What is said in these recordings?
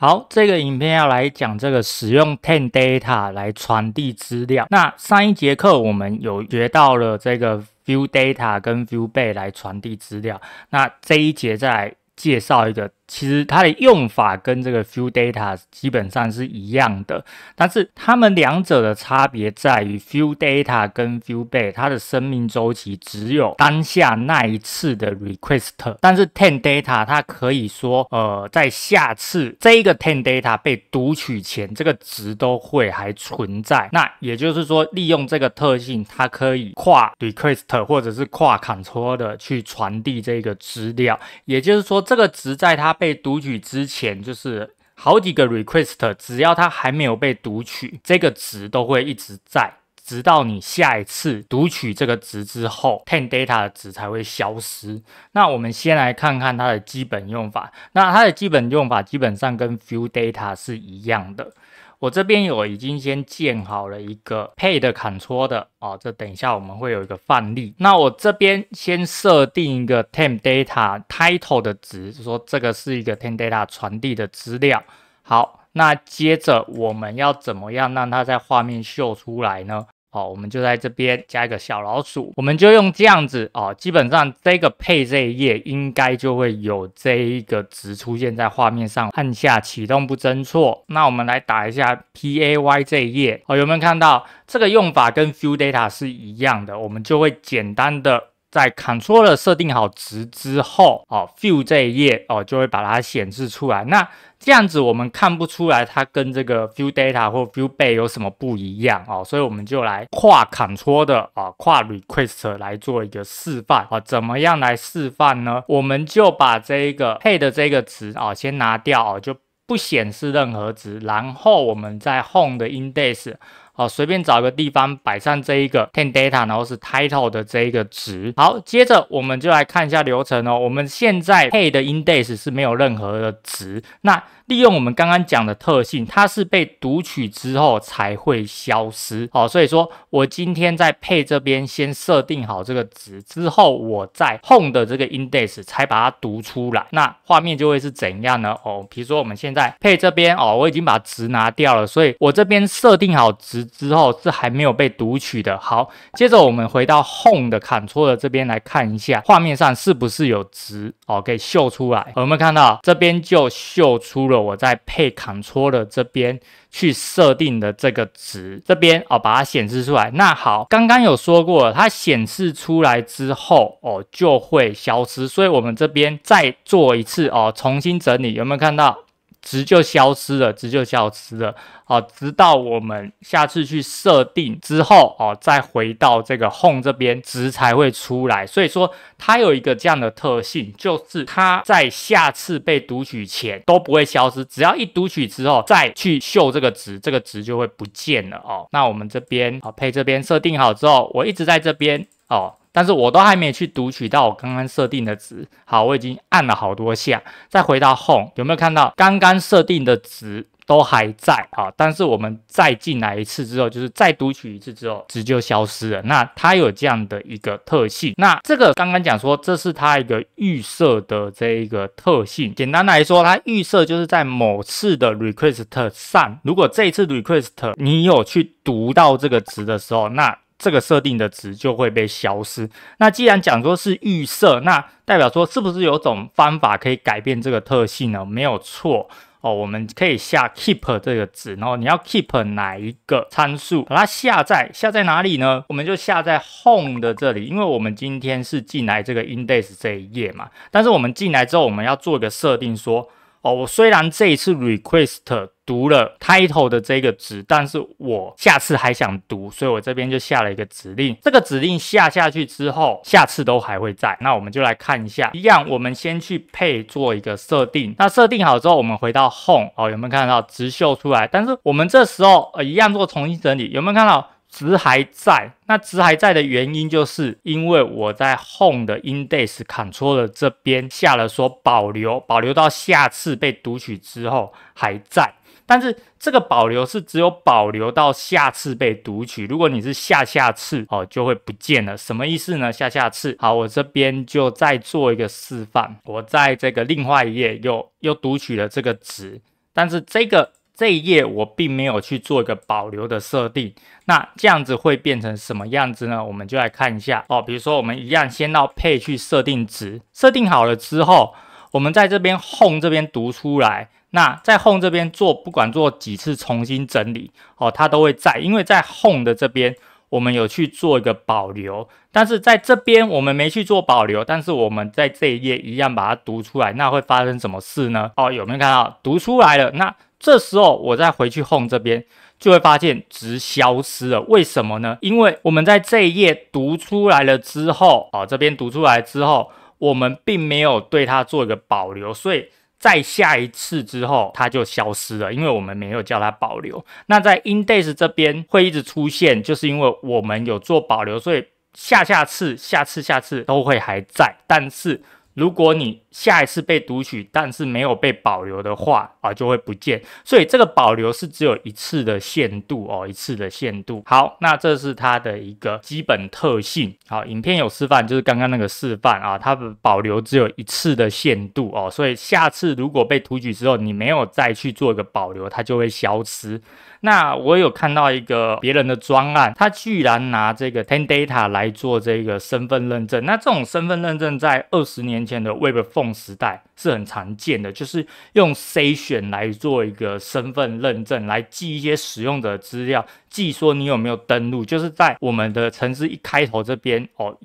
好，这个影片要来讲这个使用 Ten Data 来传递资料。那上一节课我们有学到了这个 View Data 跟 View Bay 来传递资料，那这一节再来介绍一个。其实它的用法跟这个 few data 基本上是一样的，但是它们两者的差别在于 few data 跟 few bay 它的生命周期只有当下那一次的 request，但是 ten data 它可以说呃在下次这一个 ten data 被读取前，这个值都会还存在。那也就是说，利用这个特性，它可以跨 request 或者是跨 control 的去传递这个资料。也就是说，这个值在它被读取之前，就是好几个 request，只要它还没有被读取，这个值都会一直在，直到你下一次读取这个值之后，ten data 的值才会消失。那我们先来看看它的基本用法。那它的基本用法基本上跟 f e w data 是一样的。我这边有已经先建好了一个配的 control 的哦，这等一下我们会有一个范例。那我这边先设定一个 temp data title 的值，就说这个是一个 temp data 传递的资料。好，那接着我们要怎么样让它在画面秀出来呢？好，我们就在这边加一个小老鼠，我们就用这样子哦，基本上这个配这一页应该就会有这一个值出现在画面上。按下启动不侦错，那我们来打一下 P A Y 这一页哦，有没有看到这个用法跟 Few Data 是一样的？我们就会简单的。在 control 的设定好值之后，哦，view 这一页，哦，就会把它显示出来。那这样子我们看不出来它跟这个 view data 或 view b a y 有什么不一样哦，所以我们就来跨 control 的，啊，跨 request 来做一个示范啊。怎么样来示范呢？我们就把这一个配的这个值啊，先拿掉啊，就不显示任何值。然后我们在 home 的 index。好，随便找个地方摆上这一个 ten data，然后是 title 的这一个值。好，接着我们就来看一下流程哦。我们现在配的 in d e x 是没有任何的值，那。利用我们刚刚讲的特性，它是被读取之后才会消失。好，所以说我今天在配这边先设定好这个值之后，我在 home 的这个 index 才把它读出来。那画面就会是怎样呢？哦，比如说我们现在配这边哦，我已经把值拿掉了，所以我这边设定好值之后是还没有被读取的。好，接着我们回到 home 的 c t Ctrl 的这边来看一下，画面上是不是有值哦，可以秀出来。我们看到？这边就秀出了。我在配 Ctrl 的这边去设定的这个值，这边哦把它显示出来。那好，刚刚有说过，它显示出来之后哦就会消失，所以我们这边再做一次哦，重新整理，有没有看到？值就消失了，值就消失了。哦，直到我们下次去设定之后，哦，再回到这个 home 这边，值才会出来。所以说，它有一个这样的特性，就是它在下次被读取前都不会消失，只要一读取之后再去秀这个值，这个值就会不见了。哦，那我们这边好配这边设定好之后，我一直在这边，哦。但是我都还没有去读取到我刚刚设定的值。好，我已经按了好多下，再回到 home，有没有看到刚刚设定的值都还在？好，但是我们再进来一次之后，就是再读取一次之后，值就消失了。那它有这样的一个特性。那这个刚刚讲说，这是它一个预设的这一个特性。简单来说，它预设就是在某次的 request 上，如果这次 request 你有去读到这个值的时候，那这个设定的值就会被消失。那既然讲说是预设，那代表说是不是有种方法可以改变这个特性呢？没有错哦，我们可以下 keep 这个值，然后你要 keep 哪一个参数，把它下在下在哪里呢？我们就下在 home 的这里，因为我们今天是进来这个 index 这一页嘛。但是我们进来之后，我们要做一个设定，说哦，我虽然这一次 request。读了 title 的这个值，但是我下次还想读，所以我这边就下了一个指令。这个指令下下去之后，下次都还会在。那我们就来看一下，一样，我们先去配做一个设定。那设定好之后，我们回到 home 哦，有没有看到值秀出来？但是我们这时候呃，一样做重新整理，有没有看到值还在？那值还在的原因就是因为我在 home 的 index c t 扛 l 的这边下了说保留，保留到下次被读取之后还在。但是这个保留是只有保留到下次被读取，如果你是下下次哦就会不见了，什么意思呢？下下次好，我这边就再做一个示范，我在这个另外一页又又读取了这个值，但是这个这一页我并没有去做一个保留的设定，那这样子会变成什么样子呢？我们就来看一下哦，比如说我们一样先到配去设定值，设定好了之后。我们在这边 home 这边读出来，那在 home 这边做，不管做几次重新整理，哦，它都会在，因为在 home 的这边，我们有去做一个保留，但是在这边我们没去做保留，但是我们在这一页一样把它读出来，那会发生什么事呢？哦，有没有看到读出来了？那这时候我再回去 home 这边，就会发现值消失了，为什么呢？因为我们在这一页读出来了之后，哦，这边读出来之后。我们并没有对它做一个保留，所以在下一次之后它就消失了，因为我们没有叫它保留。那在 Index 这边会一直出现，就是因为我们有做保留，所以下下次、下次、下次都会还在，但是。如果你下一次被读取，但是没有被保留的话啊，就会不见。所以这个保留是只有一次的限度哦，一次的限度。好，那这是它的一个基本特性。好，影片有示范，就是刚刚那个示范啊，它的保留只有一次的限度哦。所以下次如果被读取之后，你没有再去做一个保留，它就会消失。那我有看到一个别人的专案，他居然拿这个 Ten Data 来做这个身份认证。那这种身份认证在二十年前的 Web Phone 时代是很常见的，就是用 C 选来做一个身份认证，来记一些使用者资料，记说你有没有登录。就是在我们的城市一开头这边哦，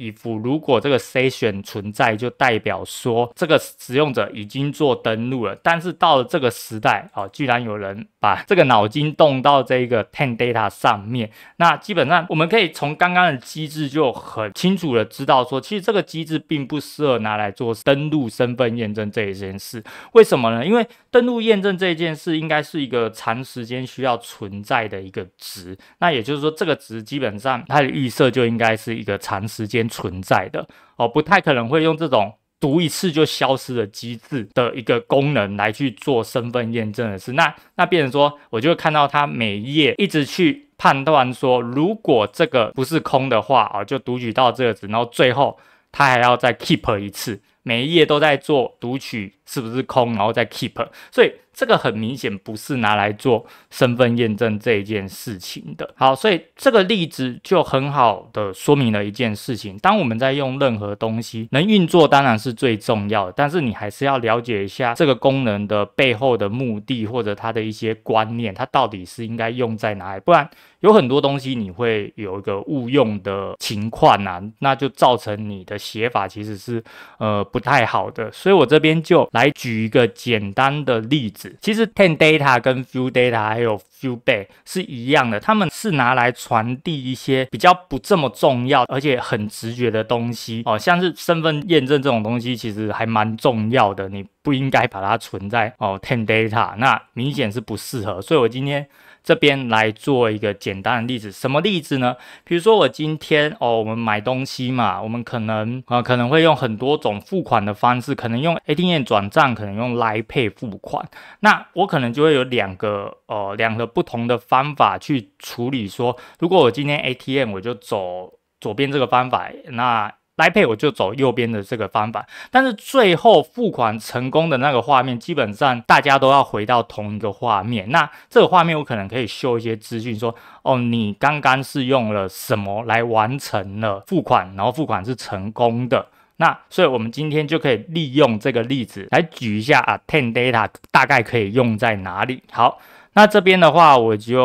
如果这个 C 选存在，就代表说这个使用者已经做登录了。但是到了这个时代啊，居然有人把这个脑筋动。到这一个 ten data 上面，那基本上我们可以从刚刚的机制就很清楚的知道说，其实这个机制并不适合拿来做登录身份验证这一件事。为什么呢？因为登录验证这件事应该是一个长时间需要存在的一个值，那也就是说，这个值基本上它的预设就应该是一个长时间存在的哦，不太可能会用这种。读一次就消失的机制的一个功能来去做身份验证的事，那那变成说，我就会看到它每一页一直去判断说，如果这个不是空的话啊，就读取到这个值，然后最后它还要再 keep 一次。每一页都在做读取是不是空，然后再 keep，所以这个很明显不是拿来做身份验证这一件事情的。好，所以这个例子就很好的说明了一件事情：当我们在用任何东西能运作，当然是最重要的。但是你还是要了解一下这个功能的背后的目的，或者它的一些观念，它到底是应该用在哪里。不然有很多东西你会有一个误用的情况啊，那就造成你的写法其实是呃。不太好的，所以我这边就来举一个简单的例子。其实 ten data 跟 few data 还有 few b a y 是一样的，他们是拿来传递一些比较不这么重要而且很直觉的东西哦，像是身份验证这种东西其实还蛮重要的，你不应该把它存在哦 ten data，那明显是不适合。所以我今天。这边来做一个简单的例子，什么例子呢？比如说我今天哦，我们买东西嘛，我们可能啊可能会用很多种付款的方式，可能用 ATM 转账，可能用 a 配付款，那我可能就会有两个呃两个不同的方法去处理。说如果我今天 ATM 我就走左边这个方法，那。来配我就走右边的这个方法，但是最后付款成功的那个画面，基本上大家都要回到同一个画面。那这个画面我可能可以秀一些资讯，说哦，你刚刚是用了什么来完成了付款，然后付款是成功的。那所以，我们今天就可以利用这个例子来举一下啊，Ten Data 大概可以用在哪里？好，那这边的话，我就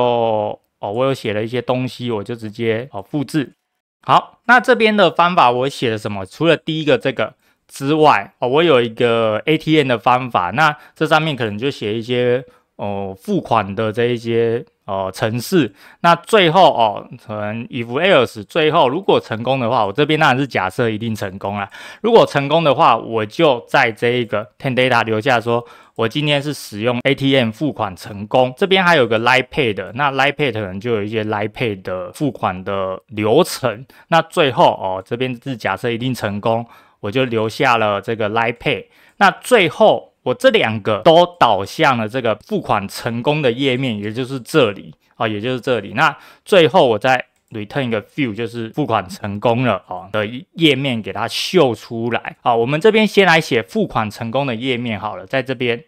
哦，我有写了一些东西，我就直接哦复制。好，那这边的方法我写了什么？除了第一个这个之外，哦，我有一个 ATM 的方法。那这上面可能就写一些，哦，付款的这一些。哦，城市。那最后哦，从 if else 最后如果成功的话，我这边当然是假设一定成功了。如果成功的话，我就在这一个 ten data 留下，说我今天是使用 ATM 付款成功。这边还有个 l i e Pay 的，那 l i e Pay 可能就有一些 l i e Pay 的付款的流程。那最后哦，这边是假设一定成功，我就留下了这个 l i e Pay。那最后。我这两个都导向了这个付款成功的页面，也就是这里啊，也就是这里。那最后我再 return 一个 view，就是付款成功了啊的页面给它秀出来。啊。我们这边先来写付款成功的页面好了，在这边。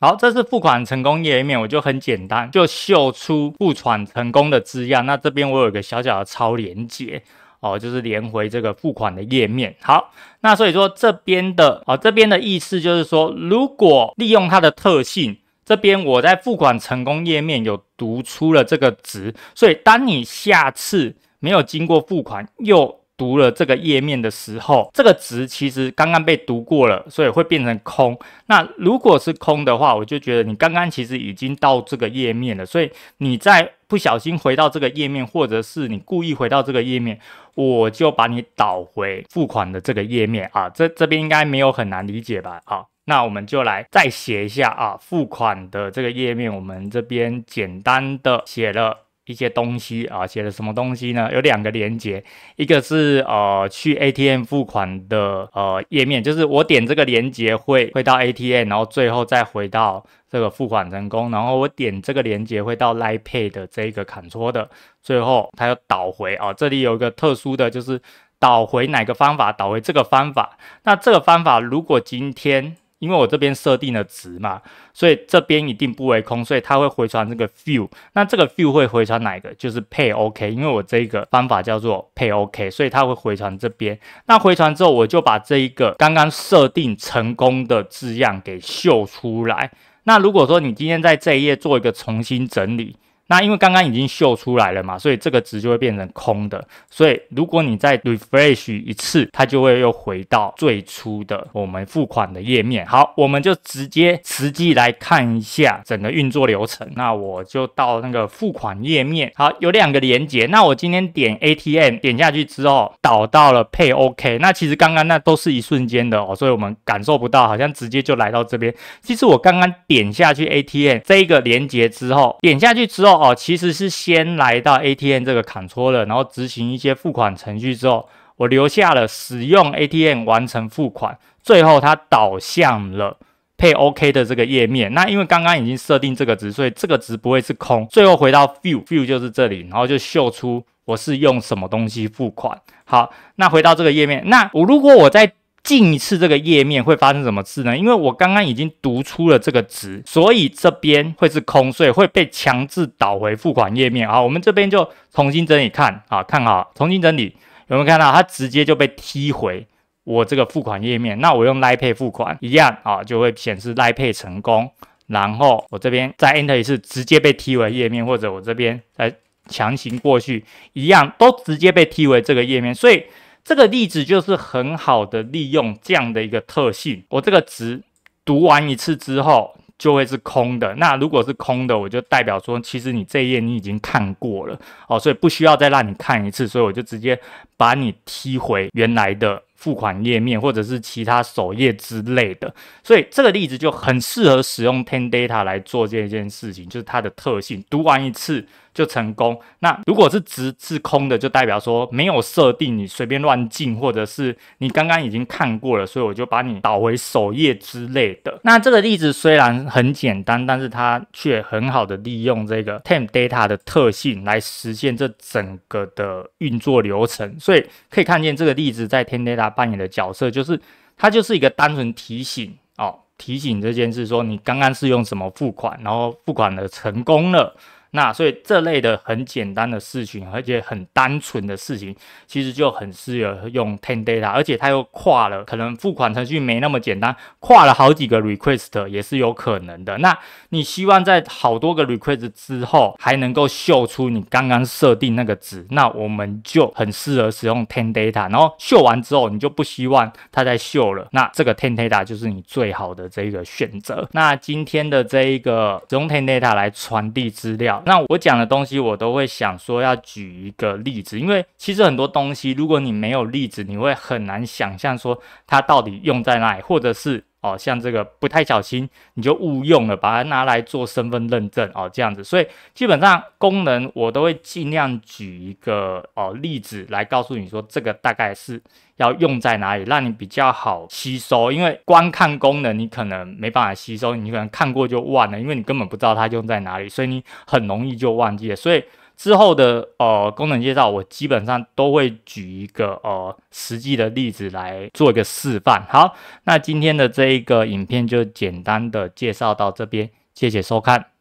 好，这是付款成功页面，我就很简单，就秀出付款成功的字样。那这边我有一个小小的超连接。哦，就是连回这个付款的页面。好，那所以说这边的，哦，这边的意思就是说，如果利用它的特性，这边我在付款成功页面有读出了这个值，所以当你下次没有经过付款又。读了这个页面的时候，这个值其实刚刚被读过了，所以会变成空。那如果是空的话，我就觉得你刚刚其实已经到这个页面了，所以你再不小心回到这个页面，或者是你故意回到这个页面，我就把你导回付款的这个页面啊。这这边应该没有很难理解吧？好，那我们就来再写一下啊，付款的这个页面，我们这边简单的写了。一些东西啊，写了什么东西呢？有两个连接，一个是呃去 ATM 付款的呃页面，就是我点这个连接会会到 ATM，然后最后再回到这个付款成功。然后我点这个连接会到 l i n e p a y 的这一个砍 l 的，最后它要导回啊。这里有一个特殊的就是导回哪个方法？导回这个方法。那这个方法如果今天。因为我这边设定的值嘛，所以这边一定不为空，所以它会回传这个 view。那这个 view 会回传哪一个？就是 pay OK。因为我这一个方法叫做 pay OK，所以它会回传这边。那回传之后，我就把这一个刚刚设定成功的字样给秀出来。那如果说你今天在这一页做一个重新整理。那因为刚刚已经秀出来了嘛，所以这个值就会变成空的。所以如果你再 refresh 一次，它就会又回到最初的我们付款的页面。好，我们就直接实际来看一下整个运作流程。那我就到那个付款页面。好，有两个连接。那我今天点 ATM 点下去之后，导到了 Pay OK。那其实刚刚那都是一瞬间的哦，所以我们感受不到，好像直接就来到这边。其实我刚刚点下去 ATM 这一个连接之后，点下去之后。哦，其实是先来到 ATM 这个 controller，然后执行一些付款程序之后，我留下了使用 ATM 完成付款，最后它导向了配 OK 的这个页面。那因为刚刚已经设定这个值，所以这个值不会是空。最后回到 View，View 就是这里，然后就秀出我是用什么东西付款。好，那回到这个页面，那我如果我在进一次这个页面会发生什么事呢？因为我刚刚已经读出了这个值，所以这边会是空，所以会被强制导回付款页面。好，我们这边就重新整理看，啊，看好，重新整理有没有看到它直接就被踢回我这个付款页面？那我用赖配付款一样，啊，就会显示赖配成功。然后我这边再 enter 一次，直接被踢回页面，或者我这边再强行过去，一样都直接被踢回这个页面，所以。这个例子就是很好的利用这样的一个特性。我这个值读完一次之后就会是空的。那如果是空的，我就代表说，其实你这一页你已经看过了哦，所以不需要再让你看一次。所以我就直接把你踢回原来的。付款页面，或者是其他首页之类的，所以这个例子就很适合使用 Ten Data 来做这件事情，就是它的特性，读完一次就成功。那如果是值是空的，就代表说没有设定，你随便乱进，或者是你刚刚已经看过了，所以我就把你导回首页之类的。那这个例子虽然很简单，但是它却很好的利用这个 Ten Data 的特性来实现这整个的运作流程，所以可以看见这个例子在 Ten Data。扮演的角色就是，它就是一个单纯提醒哦，提醒这件事，说你刚刚是用什么付款，然后付款的成功了。那所以这类的很简单的事情，而且很单纯的事情，其实就很适合用 ten data。而且它又跨了，可能付款程序没那么简单，跨了好几个 request 也是有可能的。那你希望在好多个 request 之后还能够秀出你刚刚设定那个值，那我们就很适合使用 ten data。然后秀完之后，你就不希望它再秀了，那这个 ten data 就是你最好的这个选择。那今天的这一个用 ten data 来传递资料。那我讲的东西，我都会想说要举一个例子，因为其实很多东西，如果你没有例子，你会很难想象说它到底用在哪里，或者是。哦，像这个不太小心你就误用了，把它拿来做身份认证哦，这样子。所以基本上功能我都会尽量举一个哦例子来告诉你说，这个大概是要用在哪里，让你比较好吸收。因为光看功能你可能没办法吸收，你可能看过就忘了，因为你根本不知道它用在哪里，所以你很容易就忘记了。所以。之后的呃功能介绍，我基本上都会举一个呃实际的例子来做一个示范。好，那今天的这一个影片就简单的介绍到这边，谢谢收看。